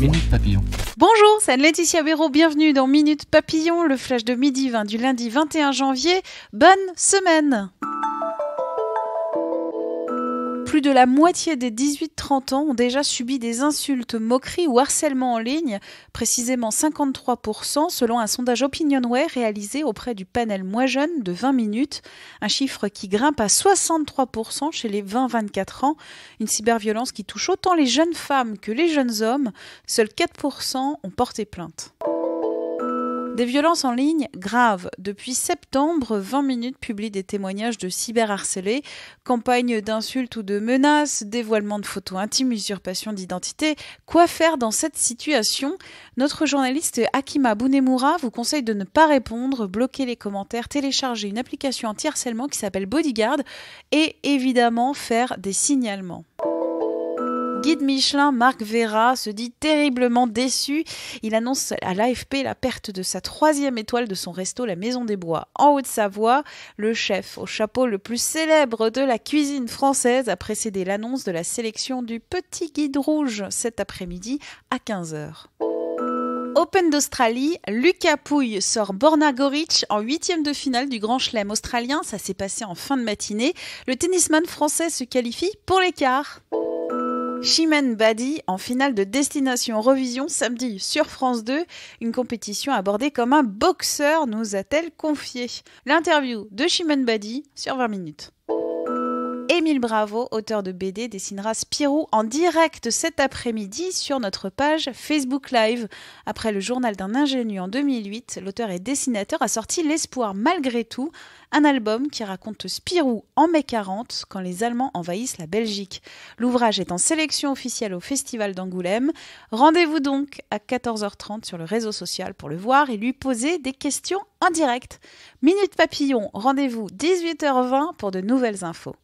Minute Papillon. Bonjour, c'est Laetitia Béraud, bienvenue dans Minute Papillon, le flash de midi 20 du lundi 21 janvier. Bonne semaine! Plus de la moitié des 18-30 ans ont déjà subi des insultes, moqueries ou harcèlement en ligne, précisément 53% selon un sondage Opinionware réalisé auprès du panel Moi Jeune de 20 minutes, un chiffre qui grimpe à 63% chez les 20-24 ans, une cyberviolence qui touche autant les jeunes femmes que les jeunes hommes, seuls 4% ont porté plainte. Des violences en ligne graves. Depuis septembre, 20 minutes publie des témoignages de cyberharcelés, campagnes d'insultes ou de menaces, dévoilement de photos intimes, usurpation d'identité. Quoi faire dans cette situation Notre journaliste Akima Bounemura vous conseille de ne pas répondre, bloquer les commentaires, télécharger une application anti-harcèlement qui s'appelle Bodyguard et évidemment faire des signalements guide Michelin Marc Vera se dit terriblement déçu. Il annonce à l'AFP la perte de sa troisième étoile de son resto, la Maison des Bois, en Haute-Savoie. Le chef au chapeau le plus célèbre de la cuisine française a précédé l'annonce de la sélection du Petit Guide Rouge cet après-midi à 15h. Open d'Australie, Lucas Pouille sort Borna Goric en huitième de finale du Grand Chelem australien. Ça s'est passé en fin de matinée. Le tennisman français se qualifie pour l'écart. Chimène Badi en finale de Destination Revision samedi sur France 2, une compétition abordée comme un boxeur nous a-t-elle confié. L'interview de Chimène Badi sur 20 minutes. Émile Bravo, auteur de BD, dessinera Spirou en direct cet après-midi sur notre page Facebook Live. Après le journal d'un ingénu en 2008, l'auteur et dessinateur a sorti L'espoir malgré tout, un album qui raconte Spirou en mai 40 quand les Allemands envahissent la Belgique. L'ouvrage est en sélection officielle au Festival d'Angoulême. Rendez-vous donc à 14h30 sur le réseau social pour le voir et lui poser des questions en direct. Minute Papillon, rendez-vous 18h20 pour de nouvelles infos.